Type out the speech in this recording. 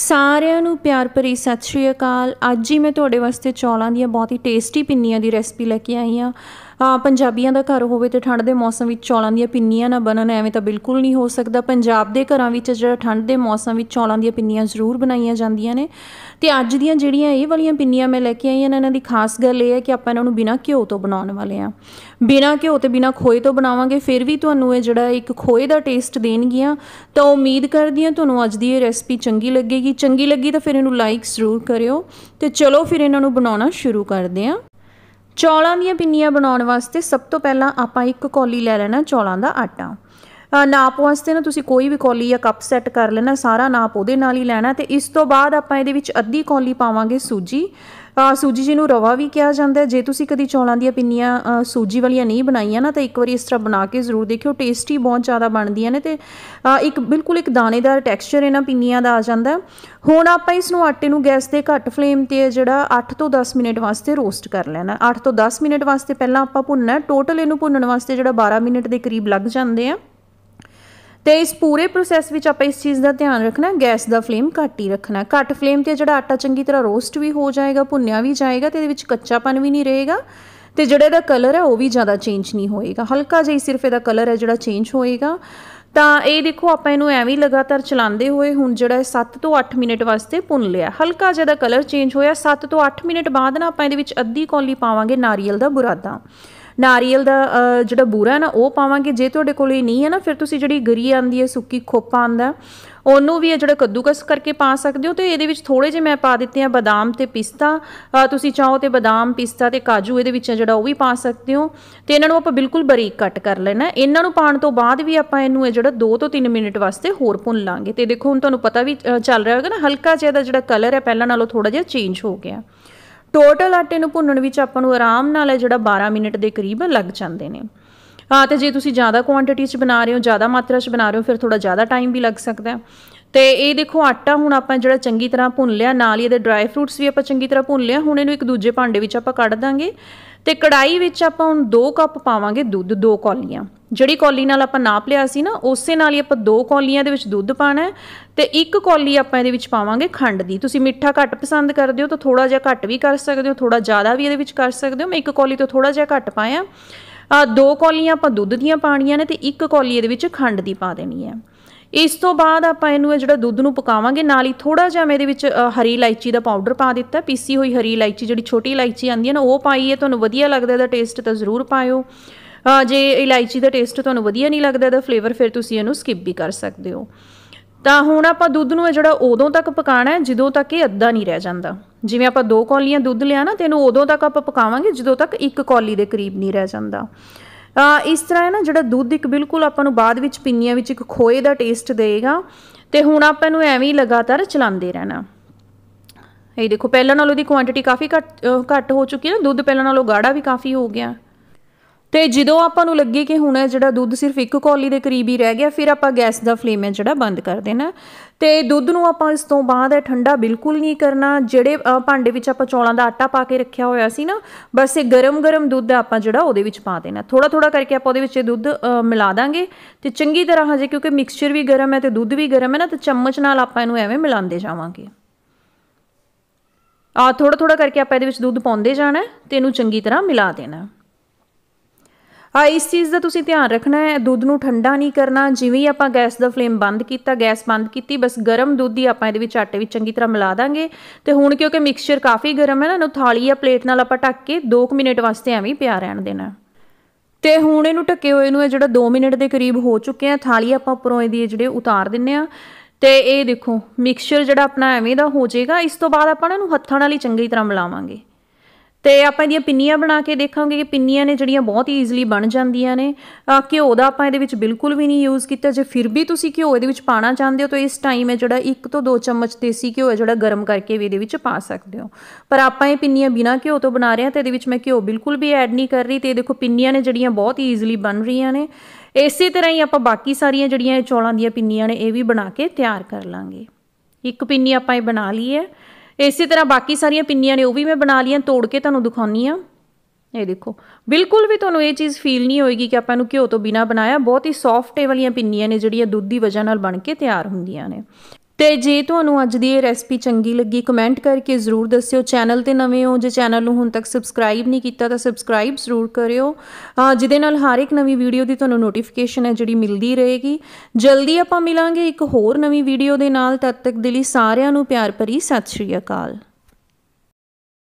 ਸਾਰਿਆਂ ਨੂੰ ਪਿਆਰ ਭਰੀ ਸਤਿ ਸ਼੍ਰੀ ਅਕਾਲ ਅੱਜ ਹੀ ਮੈਂ ਤੁਹਾਡੇ ਵਾਸਤੇ ਚੌਲਾਂ ਦੀਆਂ ਬਹੁਤ ਹੀ ਟੇਸਟੀ ਪਿੰਨੀਆਂ ਦੀ ਰੈਸਪੀ ਲੈ ਕੇ ਆਈ ਆ ਪੰਜਾਬੀਆਂ ਦਾ ਘਰ ਹੋਵੇ ਤੇ ਠੰਡ ਦੇ ਮੌਸਮ ਵਿੱਚ ਚੌਲਾਂ ਦੀਆਂ ਪਿੰਨੀਆਂ ਨਾ ਬਣਨ ਐਵੇਂ ਤਾਂ ਬਿਲਕੁਲ ਨਹੀਂ ਹੋ ਸਕਦਾ ਪੰਜਾਬ ਦੇ ਘਰਾਂ ਵਿੱਚ ਜਿਹੜਾ ਠੰਡ ਦੇ ਮੌਸਮ ਵਿੱਚ ਚੌਲਾਂ ਦੀਆਂ ਪਿੰਨੀਆਂ ਜ਼ਰੂਰ ਬਣਾਈਆਂ ਜਾਂਦੀਆਂ ਨੇ ਤੇ ਅੱਜ ਦੀਆਂ ਜਿਹੜੀਆਂ ਇਹ ਵਾਲੀਆਂ ਪਿੰਨੀਆਂ ਮੈਂ ਲੈ ਕੇ ਆਈ ਹਾਂ ਇਹਨਾਂ ਦੀ ਖਾਸ ਗੱਲ ਇਹ ਹੈ ਕਿ ਆਪਾਂ ਇਹਨਾਂ ਨੂੰ ਬਿਨਾਂ ਘਿਓ ਤੋਂ ਬਣਾਉਣ ਵਾਲੇ ਆ ਬਿਨਾਂ ਘਿਓ ਤੇ ਬਿਨਾਂ ਖੋਏ ਤੋਂ ਬਣਾਵਾਂਗੇ ਫਿਰ ਵੀ ਤੁਹਾਨੂੰ ਇਹ ਜਿਹੜਾ ਇੱਕ ਖੋਏ ਦਾ ਟੇਸਟ ਦੇਣਗੀਆਂ ਤਾਂ ਉਮੀਦ ਕਰਦੀ ਹਾਂ ਤੁਹਾਨੂੰ ਅੱਜ ਦੀ ਇਹ ਰੈਸਪੀ ਚੰਗੀ ਲੱਗੇਗੀ ਚੰਗੀ ਲੱਗੀ ਤਾਂ ਫਿਰ ਇਹਨੂੰ ਲਾਈਕ ਜ਼ਰੂਰ ਕਰਿਓ ਤੇ ਚਲੋ ਫਿਰ ਇਹਨਾਂ ਨੂੰ ਬਣਾਉਣਾ ਸ਼ੁਰੂ ਕਰਦੇ ਆ ਚੌਲਾਂ ਦੀਆਂ ਪਿੰਨੀਆਂ ਬਣਾਉਣ ਵਾਸਤੇ ਸਭ ਤੋਂ ਪਹਿਲਾਂ ਆਪਾਂ ਇੱਕ ਕੌਲੀ ਲੈ ਲੈਣਾ ਚੌਲਾਂ ਦਾ ਆਟਾ ਨਾਪ ਵਾਸਤੇ ਨਾ ਤੁਸੀਂ ਕੋਈ ਵੀ ਕੌਲੀ ਜਾਂ ਕੱਪ ਸੈੱਟ ਕਰ ਲੈਣਾ ਸਾਰਾ ਨਾਪ ਉਹਦੇ ਨਾਲ ਹੀ ਲੈਣਾ ਤੇ ਇਸ ਤੋਂ ਬਾਅਦ ਆਪਾਂ ਇਹਦੇ ਵਿੱਚ ਅੱਧੀ ਕੌਲੀ ਪਾਵਾਂਗੇ ਸੂਜੀ ਸੂਜੀ ਜੀ ਨੂੰ ਰਵਾ ਵੀ ਕਿਹਾ ਜਾਂਦਾ ਜੇ ਤੁਸੀਂ ਕਦੀ ਚੌਲਾਂ ਦੀਆਂ ਪਿੰਨੀਆਂ ਸੂਜੀ ਵਾਲੀਆਂ ਨਹੀਂ ਬਣਾਈਆਂ ਨਾ ਤਾਂ ਇੱਕ ਵਾਰੀ ਇਸ ਤਰ੍ਹਾਂ ਬਣਾ ਕੇ ਜ਼ਰੂਰ ਦੇਖਿਓ ਟੇਸਟੀ ਬਹੁਤ ਜ਼ਿਆਦਾ ਬਣਦੀਆਂ ਨੇ ਤੇ ਇੱਕ ਬਿਲਕੁਲ ਇੱਕ ਦਾਣੇਦਾਰ ਟੈਕਸਚਰ ਇਹਨਾਂ ਪਿੰਨੀਆਂ ਦਾ ਆ ਜਾਂਦਾ ਹੁਣ ਆਪਾਂ ਇਸ ਨੂੰ ਆਟੇ ਨੂੰ ਗੈਸ ਤੇ ਘੱਟ ਫਲੇਮ ਤੇ ਜਿਹੜਾ 8 ਤੋਂ 10 ਮਿੰਟ ਵਾਸਤੇ ਰੋਸਟ ਕਰ ਲੈਣਾ 8 ਤੋਂ 10 ਮਿੰਟ ਵਾਸਤੇ ਪਹਿਲਾਂ ਆਪਾਂ ਭੁੰਨਣਾ ਟੋਟਲ ਇਹਨੂੰ ਭੁੰਨਣ ਵਾਸਤੇ ਜਿਹੜਾ 12 ਮਿੰਟ ਦੇ ਕਰੀਬ ਲੱਗ ਜਾਂਦੇ ਆ ਤੇ ਇਸ ਪੂਰੇ ਪ੍ਰੋਸੈਸ ਵਿੱਚ ਆਪਾਂ ਇਸ ਚੀਜ਼ ਦਾ ਧਿਆਨ ਰੱਖਣਾ ਗੈਸ ਦਾ ਫਲੇਮ ਘੱਟ ਹੀ ਰੱਖਣਾ ਘੱਟ ਫਲੇਮ ਤੇ ਜਿਹੜਾ ਆਟਾ ਚੰਗੀ ਤਰ੍ਹਾਂ ਰੋਸਟ ਵੀ ਹੋ ਜਾਏਗਾ ਭੁੰਨਿਆ ਵੀ ਜਾਏਗਾ ਤੇ ਇਹਦੇ ਵਿੱਚ ਕੱਚਾਪਨ ਵੀ ਨਹੀਂ ਰਹੇਗਾ ਤੇ ਜਿਹੜਾ ਇਹਦਾ ਕਲਰ ਹੈ ਉਹ ਵੀ ਜ਼ਿਆਦਾ ਚੇਂਜ ਨਹੀਂ ਹੋਏਗਾ ਹਲਕਾ ਜਿਹਾ ਸਿਰਫ ਇਹਦਾ ਕਲਰ ਹੈ ਜਿਹੜਾ ਚੇਂਜ ਹੋਏਗਾ ਤਾਂ ਇਹ ਦੇਖੋ ਆਪਾਂ ਇਹਨੂੰ ਐਵੇਂ ਲਗਾਤਾਰ ਚਲਾਉਂਦੇ ਹੋਏ ਹੁਣ ਜਿਹੜਾ 7 ਤੋਂ 8 ਮਿੰਟ ਵਾਸਤੇ ਭੁੰਨ ਲਿਆ ਹਲਕਾ ਜਿਹਾ ਦਾ ਕਲਰ ਚੇਂਜ ਹੋਇਆ 7 ਤੋਂ 8 ਮਿੰਟ ਬਾਅਦ ਨਾ ਆਪਾਂ ਇਹਦੇ ਵਿੱਚ ਅੱਧੀ ਕੌਲੀ ਪਾਵਾਂਗੇ ਨਾਰੀਅਲ ਦਾ ਬੁਰਾਦਾ ਨਾਰੀਅਲ ਦਾ ਜਿਹੜਾ ਬੂਰਾ ਹੈ ਨਾ ਉਹ ਪਾਵਾਂਗੇ ਜੇ ਤੁਹਾਡੇ ਕੋਲ ਇਹ ਨਹੀਂ ਹੈ ਨਾ ਫਿਰ ਤੁਸੀਂ ਜਿਹੜੀ ਗਰੀ ਆਂਦੀ ਹੈ ਸੁੱਕੀ ਖੋਪਾ ਆਂਦਾ ਉਹਨੂੰ ਵੀ ਇਹ ਜਿਹੜਾ ਕੱਦੂਕਸ ਕਰਕੇ ਪਾ ਸਕਦੇ ਹੋ ਤੇ ਇਹਦੇ ਵਿੱਚ ਥੋੜੇ ਜਿਹਾ ਮੈਂ ਪਾ ਦਿੱਤੇ ਆ ਬਾਦਾਮ ਤੇ ਪਿਸਤਾ ਤੁਸੀਂ ਚਾਹੋ ਤੇ ਬਾਦਾਮ ਪਿਸਤਾ ਤੇ ਕਾਜੂ ਇਹਦੇ ਵਿੱਚ ਜਿਹੜਾ ਉਹ ਵੀ ਪਾ ਸਕਦੇ ਹੋ ਤੇ ਇਹਨਾਂ ਨੂੰ ਆਪਾਂ ਬਿਲਕੁਲ ਬਰੀਕ ਕੱਟ ਕਰ ਲੈਣਾ ਇਹਨਾਂ ਨੂੰ ਪਾਣ ਤੋਂ ਬਾਅਦ ਵੀ ਆਪਾਂ ਇਹਨੂੰ ਇਹ ਜਿਹੜਾ 2 ਤੋਂ 3 ਮਿੰਟ ਵਾਸਤੇ ਹੋਰ ਭੁੰਨ ਲਾਂਗੇ ਤੇ ਦੇਖੋ ਹੁਣ ਤੁਹਾਨੂੰ ਪਤਾ ਵੀ ਚੱਲ ਰਿਹਾ ਹੋਗਾ ਨਾ ਹਲਕਾ ਜਿਹਾ ਦਾ ਜਿਹੜਾ ਕਲਰ ਹੈ ਪਹਿਲਾਂ ਨਾਲੋਂ ਥੋੜਾ ਜਿਹਾ ਚੇਂਜ ਹੋ ਗਿਆ ਟੋਟਲ ਆਟੇ ਨੂੰ ਭੁੰਨਣ ਵਿੱਚ ਆਪਾਂ ਨੂੰ ਆਰਾਮ ਨਾਲ ਹੈ ਜਿਹੜਾ 12 ਮਿੰਟ ਦੇ ਕਰੀਬ ਲੱਗ ਜਾਂਦੇ ਨੇ ਹਾਂ ਤੇ ਜੇ ਤੁਸੀਂ ਜ਼ਿਆਦਾ ਕੁਆਂਟੀਟੀ 'ਚ ਬਣਾ ਰਹੇ ਹੋ ਜ਼ਿਆਦਾ ਮਾਤਰਾ 'ਚ ਬਣਾ ਰਹੇ ਹੋ ਫਿਰ ਥੋੜਾ ਜ਼ਿਆਦਾ ਟਾਈਮ ਵੀ ਲੱਗ ਸਕਦਾ ਹੈ ਤੇ ਇਹ ਦੇਖੋ ਆਟਾ ਹੁਣ ਆਪਾਂ ਜਿਹੜਾ ਚੰਗੀ ਤਰ੍ਹਾਂ ਭੁੰਨ ਲਿਆ ਨਾਲ ਹੀ ਇਹਦੇ ਡਰਾਈ ਫਰੂਟਸ ਵੀ ਆਪਾਂ ਚੰਗੀ ਤਰ੍ਹਾਂ ਭੁੰਨ ਲਿਆ ਹੁਣ ਇਹਨੂੰ ਇੱਕ ਦੂਜੇ ਭਾਂਡੇ ਵਿੱਚ ਆਪਾਂ ਕੱਢ ਦਾਂਗੇ ਤੇ ਕੜਾਈ ਵਿੱਚ ਆਪਾਂ ਹੁਣ 2 ਕੱਪ ਪਾਵਾਂਗੇ ਦੁੱਧ 2 ਕੌਲੀਆਂ ਜਿਹੜੀ ਕੌਲੀ ਨਾਲ ਆਪਾਂ ਨਾਪ ਲਿਆ ਸੀ ਨਾ ਉਸੇ ਨਾਲ ਹੀ ਆਪਾਂ 2 ਕੌਲੀਆਂ ਦੇ ਵਿੱਚ ਦੁੱਧ ਪਾਣਾ ਹੈ ਤੇ ਇੱਕ ਕੌਲੀ ਆਪਾਂ ਇਹਦੇ ਵਿੱਚ ਪਾਵਾਂਗੇ ਖੰਡ ਦੀ ਤੁਸੀਂ ਮਿੱਠਾ ਘੱਟ ਪਸੰਦ ਕਰਦੇ ਹੋ ਤਾਂ ਥੋੜਾ ਜਿਹਾ ਘੱਟ ਵੀ ਕਰ ਸਕਦੇ ਹੋ ਥੋੜਾ ਜ਼ਿਆਦਾ ਵੀ ਇਹਦੇ ਵਿੱਚ ਕਰ ਸਕਦੇ ਹੋ ਮੈਂ ਇੱਕ ਕੌਲੀ ਤੋਂ ਥੋੜਾ ਜਿਹਾ ਘੱਟ ਪਾਇਆ ਆ 2 ਕੌਲੀਆਂ ਆਪਾਂ ਦੁੱਧ ਦੀਆਂ ਪਾਣੀਆਂ ਨੇ ਤੇ ਇੱਕ ਕੌਲੀ ਇਹਦੇ ਵਿੱਚ ਖੰਡ ਦੀ ਪਾ ਦੇਣੀ ਹੈ ਇਸ ਤੋਂ ਬਾਅਦ ਆਪਾਂ ਇਹਨੂੰ ਇਹ ਜਿਹੜਾ ਦੁੱਧ ਨੂੰ ਪਕਾਵਾਂਗੇ ਨਾਲ ਹੀ ਥੋੜਾ ਜਿਹਾ ਮੈਂ ਇਹਦੇ ਵਿੱਚ ਹਰੀ ਇਲਾਇਚੀ ਦਾ ਪਾਊਡਰ ਪਾ ਦਿੱਤਾ ਪੀਸੀ ਹੋਈ ਹਰੀ ਇਲਾਇਚੀ ਜਿਹੜੀ ਛੋਟੀ ਇਲਾਇਚੀ ਆਂਦੀ ਹੈ ਨਾ ਉਹ ਪਾਈਏ ਤੁਹਾਨੂੰ ਵਧੀਆ ਲੱਗਦਾ ਦਾ ਟੇਸਟ ਤਾਂ ਜ਼ਰੂਰ ਪਾਇਓ ਜੇ ਇਲਾਇਚੀ ਦਾ ਟੇਸਟ ਤੁਹਾਨੂੰ ਵਧੀਆ ਨਹੀਂ ਲੱਗਦਾ ਤਾਂ ਫਲੇਵਰ ਫਿਰ ਤੁਸੀਂ ਇਹਨੂੰ ਸਕਿਪ ਵੀ ਕਰ ਸਕਦੇ ਹੋ ਤਾਂ ਹੁਣ ਆਪਾਂ ਦੁੱਧ ਨੂੰ ਇਹ ਜਿਹੜਾ ਉਦੋਂ ਤੱਕ ਪਕਾਣਾ ਹੈ ਜਦੋਂ ਤੱਕ ਇਹ ਅੱਧਾ ਨਹੀਂ ਰਹਿ ਜਾਂਦਾ ਜਿਵੇਂ ਆਪਾਂ ਦੋ ਕੌਲੀਆਂ ਦੁੱਧ ਲਿਆ ਨਾ ਤੇ ਇਹਨੂੰ ਉਦੋਂ ਤੱਕ ਆਪਾਂ ਪਕਾਵਾਂਗੇ ਜਦੋਂ ਤੱਕ ਇੱਕ ਕੌਲੀ ਦੇ ਕਰੀਬ ਨਹੀਂ ਰਹਿ ਜਾਂਦਾ ਇਸ ਤਰ੍ਹਾਂ ਹੈ ਨਾ ਜਿਹੜਾ ਦੁੱਧ ਇੱਕ ਬਿਲਕੁਲ ਆਪਾਂ ਨੂੰ ਬਾਅਦ ਵਿੱਚ ਪਿੰਨੀਆਂ ਵਿੱਚ ਇੱਕ ਖੋਏ ਦਾ ਟੇਸਟ ਦੇਗਾ ਤੇ ਹੁਣ ਆਪਾਂ ਨੂੰ ਐਵੇਂ ਹੀ ਲਗਾਤਾਰ ਚਲਾਉਂਦੇ ਰਹਿਣਾ ਇਹ ਦੇਖੋ ਪਹਿਲਾਂ ਨਾਲੋਂ ਦੀ ਕੁਆਂਟੀਟੀ ਕਾਫੀ ਘੱਟ ਘੱਟ ਹੋ ਚੁੱਕੀ ਹੈ ਨਾ ਦੁੱਧ ਪਹਿਲਾਂ ਨਾਲੋਂ ਗਾੜਾ ਵੀ ਕਾਫੀ ਹੋ ਗਿਆ ਤੇ ਜਦੋਂ ਆਪਾਂ ਨੂੰ ਲੱਗੇ ਕਿ ਹੁਣ ਜਿਹੜਾ ਦੁੱਧ ਸਿਰਫ ਇੱਕ ਕੌਲੀ ਦੇ ਕਰੀਬ ਹੀ ਰਹਿ ਗਿਆ ਫਿਰ ਆਪਾਂ ਗੈਸ ਦਾ ਫਲੇਮ ਹੈ ਜਿਹੜਾ ਬੰਦ ਕਰ ਦੇਣਾ ਤੇ ਦੁੱਧ ਨੂੰ ਆਪਾਂ ਇਸ ਤੋਂ ਬਾਅਦ ਇਹ ਠੰਡਾ ਬਿਲਕੁਲ ਨਹੀਂ ਕਰਨਾ ਜਿਹੜੇ ਭਾਂਡੇ ਵਿੱਚ ਆਪਾਂ ਚੌਲਾਂ ਦਾ ਆਟਾ ਪਾ ਕੇ ਰੱਖਿਆ ਹੋਇਆ ਸੀ ਨਾ ਬਸ ਇਹ ਗਰਮ-ਗਰਮ ਦੁੱਧ ਆਪਾਂ ਜਿਹੜਾ ਉਹਦੇ ਵਿੱਚ ਪਾ ਦੇਣਾ ਥੋੜਾ-ਥੋੜਾ ਕਰਕੇ ਆਪਾਂ ਉਹਦੇ ਵਿੱਚ ਇਹ ਦੁੱਧ ਮਿਲਾ ਦਾਂਗੇ ਤੇ ਚੰਗੀ ਤਰ੍ਹਾਂ ਹਜੇ ਕਿਉਂਕਿ ਮਿਕਸਚਰ ਵੀ ਗਰਮ ਹੈ ਤੇ ਦੁੱਧ ਵੀ ਗਰਮ ਹੈ ਨਾ ਤੇ ਚਮਚ ਨਾਲ ਆਪਾਂ ਇਹਨੂੰ ਐਵੇਂ ਮਿਲਾਉਂਦੇ ਜਾਵਾਂਗੇ ਆ ਥੋੜਾ ਥੋੜਾ ਕਰਕੇ ਆਪਾਂ ਇਹਦੇ ਵਿੱਚ ਦੁੱਧ ਪਾਉਂਦੇ ਜਾਣਾ ਤੇ ਇਹਨੂੰ ਚੰਗੀ ਤਰ੍ਹਾਂ ਮਿਲਾ ਦੇਣਾ ਆ ਇਸ ਚੀਜ਼ ਦਾ ਤੁਸੀਂ ਧਿਆਨ ਰੱਖਣਾ ਹੈ ਦੁੱਧ ਨੂੰ ਠੰਡਾ ਨਹੀਂ ਕਰਨਾ ਜਿਵੇਂ ਹੀ ਆਪਾਂ ਗੈਸ ਦਾ ਫਲੇਮ ਬੰਦ ਕੀਤਾ ਗੈਸ ਬੰਦ ਕੀਤੀ ਬਸ ਗਰਮ ਦੁੱਧ ਹੀ ਆਪਾਂ ਇਹਦੇ ਵਿੱਚ ਆਟੇ ਵਿੱਚ ਚੰਗੀ ਤਰ੍ਹਾਂ ਮਿਲਾ ਦਾਂਗੇ ਤੇ ਹੁਣ ਕਿਉਂਕਿ ਮਿਕਸਚਰ ਕਾਫੀ ਗਰਮ ਹੈ ਨਾ ਇਹਨੂੰ ਥਾਲੀ ਜਾਂ ਪਲੇਟ ਨਾਲ ਆਪਾਂ ਢੱਕ ਕੇ 2 ਮਿੰਟ ਵਾਸਤੇ ਐਵੇਂ ਪਿਆ ਰਹਿਣ ਦੇਣਾ ਤੇ ਹੁਣ ਇਹਨੂੰ ਢੱਕੇ ਹੋਏ ਨੂੰ ਇਹ ਜਿਹੜਾ 2 ਮਿੰਟ ਦੇ ਕਰੀਬ ਹੋ ਚੁੱਕੇ ਆ ਥਾਲੀ ਆਪਾਂ ਉੱਪਰੋਂ ਇਹਦੀ ਜਿਹੜੇ ਉਤਾਰ ਦਿੰਨੇ ਆ ਤੇ ਇਹ ਦੇਖੋ ਮਿਕਸਚਰ ਜਿਹੜਾ ਆਪਣਾ ਐਵੇਂ ਦਾ ਹੋ ਜਾਏਗਾ ਇਸ ਤੋਂ ਬਾਅਦ ਆਪਾਂ ਇਹਨੂੰ ਹੱਥਾਂ ਨਾਲ ਹੀ ਚੰਗੀ ਤਰ੍ਹਾਂ ਮਿਲਾਵਾਂਗੇ ਤੇ ਆਪਾਂ ਇਹਦੀਆਂ ਪਿੰਨੀਆਂ ਬਣਾ ਕੇ ਦੇਖਾਂਗੇ ਕਿ ਪਿੰਨੀਆਂ ਨੇ ਜਿਹੜੀਆਂ ਬਹੁਤ ਹੀ ਈਜ਼ੀਲੀ ਬਣ ਜਾਂਦੀਆਂ ਨੇ ਘਿਓ ਦਾ ਆਪਾਂ ਇਹਦੇ ਵਿੱਚ ਬਿਲਕੁਲ ਵੀ ਨਹੀਂ ਯੂਜ਼ ਕੀਤਾ ਜੇ ਫਿਰ ਵੀ ਤੁਸੀਂ ਘਿਓ ਇਹਦੇ ਵਿੱਚ ਪਾਣਾ ਚਾਹੁੰਦੇ ਹੋ ਤਾਂ ਇਸ ਟਾਈਮ ਹੈ ਜਿਹੜਾ 1 ਤੋਂ 2 ਚਮਚ ਦੇਸੀ ਘਿਓ ਹੈ ਜਿਹੜਾ ਗਰਮ ਕਰਕੇ ਵੀ ਇਹਦੇ ਵਿੱਚ ਪਾ ਸਕਦੇ ਹੋ ਪਰ ਆਪਾਂ ਇਹ ਪਿੰਨੀਆਂ ਬਿਨਾ ਘਿਓ ਤੋਂ ਬਣਾ ਰਹੇ ਹਾਂ ਤੇ ਇਹਦੇ ਵਿੱਚ ਮੈਂ ਘਿਓ ਬਿਲਕੁਲ ਵੀ ਐਡ ਨਹੀਂ ਕਰ ਰਹੀ ਤੇ ਦੇਖੋ ਪਿੰਨੀਆਂ ਨੇ ਜਿਹੜੀਆਂ ਬਹੁਤ ਹੀ ਈਜ਼ੀਲੀ ਬਣ ਰਹੀਆਂ ਨੇ ਇਸੇ ਤਰ੍ਹਾਂ ਹੀ ਆਪਾਂ ਬਾਕੀ ਸਾਰੀਆਂ ਜਿਹੜੀਆਂ ਚੌਲਾਂ ਦੀਆਂ ਪਿੰਨੀਆਂ ਨੇ ਇਹ ਵੀ ਬਣਾ ਕੇ ਤਿਆਰ ਕਰ ਲਾਂਗੇ ਇੱਕ ਪਿੰਨੀ ਆਪਾਂ ਇਹ ਬਣਾ ਲਈ ਹੈ ਇਸੇ ਤਰ੍ਹਾਂ ਬਾਕੀ ਸਾਰੀਆਂ ਪਿੰਨੀਆਂ ਨੇ ਉਹ ਵੀ ਮੈਂ ਬਣਾ ਲੀਆਂ ਤੋੜ ਕੇ ਤੁਹਾਨੂੰ ਦਿਖਾਉਣੀ ਆ ਇਹ ਦੇਖੋ ਬਿਲਕੁਲ ਵੀ ਤੁਹਾਨੂੰ ਇਹ ਚੀਜ਼ ਫੀਲ ਨਹੀਂ ਹੋਏਗੀ ਕਿ ਆਪਾਂ ਨੂੰ ਘਿਓ ਤੋਂ ਬਿਨਾ ਬਣਾਇਆ ਬਹੁਤ ਹੀ ਸੌਫਟ ਏ ਵਾਲੀਆਂ ਪਿੰਨੀਆਂ ਨੇ ਜਿਹੜੀਆਂ ਦੁੱਧ ਦੀ ਵਜ੍ਹਾ ਨਾਲ ਬਣ ਕੇ ਤਿਆਰ ਹੁੰਦੀਆਂ ਨੇ ਤੇ ਜੇ ਤੁਹਾਨੂੰ ਅੱਜ ਦੀ ਇਹ ਰੈਸਪੀ ਚੰਗੀ ਲੱਗੀ ਕਮੈਂਟ ਕਰਕੇ ਜ਼ਰੂਰ ਦੱਸਿਓ ਚੈਨਲ ਤੇ ਨਵੇਂ ਹੋ ਜੇ ਚੈਨਲ ਨੂੰ ਹੁਣ ਤੱਕ ਸਬਸਕ੍ਰਾਈਬ ਨਹੀਂ ਕੀਤਾ ਤਾਂ ਸਬਸਕ੍ਰਾਈਬ ਜ਼ਰੂਰ ਕਰਿਓ ਜਿਹਦੇ ਨਾਲ ਹਰ ਇੱਕ ਨਵੀਂ ਵੀਡੀਓ ਦੀ ਤੁਹਾਨੂੰ ਨੋਟੀਫਿਕੇਸ਼ਨ ਹੈ ਜਿਹੜੀ ਮਿਲਦੀ ਰਹੇਗੀ ਜਲਦੀ ਆਪਾਂ ਮਿਲਾਂਗੇ ਇੱਕ ਹੋਰ ਨਵੀਂ ਵੀਡੀਓ ਦੇ ਨਾਲ ਤਦ ਤੱਕ ਦੇ ਲਈ ਸਾਰਿਆਂ ਨੂੰ ਪਿਆਰ ਭਰੀ ਸਤਿ ਸ਼੍ਰੀ ਅਕਾਲ